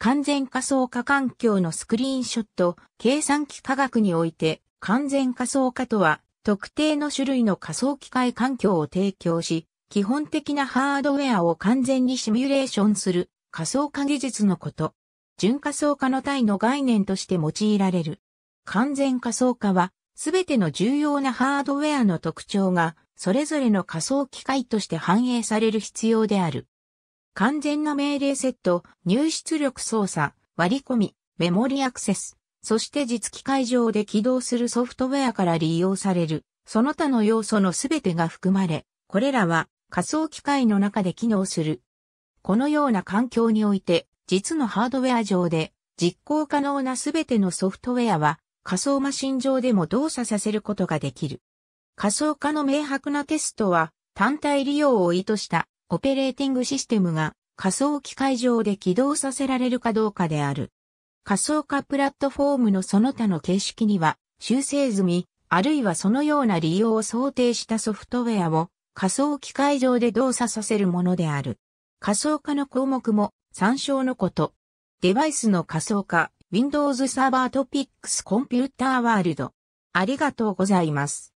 完全仮想化環境のスクリーンショット、計算機科学において、完全仮想化とは、特定の種類の仮想機械環境を提供し、基本的なハードウェアを完全にシミュレーションする仮想化技術のこと。純仮想化の体の概念として用いられる。完全仮想化は、すべての重要なハードウェアの特徴が、それぞれの仮想機械として反映される必要である。完全な命令セット、入出力操作、割り込み、メモリアクセス、そして実機会上で起動するソフトウェアから利用される、その他の要素のすべてが含まれ、これらは仮想機械の中で機能する。このような環境において、実のハードウェア上で実行可能なすべてのソフトウェアは仮想マシン上でも動作させることができる。仮想化の明白なテストは単体利用を意図したオペレーティングシステムが仮想機械上で起動させられるかどうかである。仮想化プラットフォームのその他の形式には修正済み、あるいはそのような利用を想定したソフトウェアを仮想機械上で動作させるものである。仮想化の項目も参照のこと。デバイスの仮想化、Windows サーバートピックスコンピューターワールド。ありがとうございます。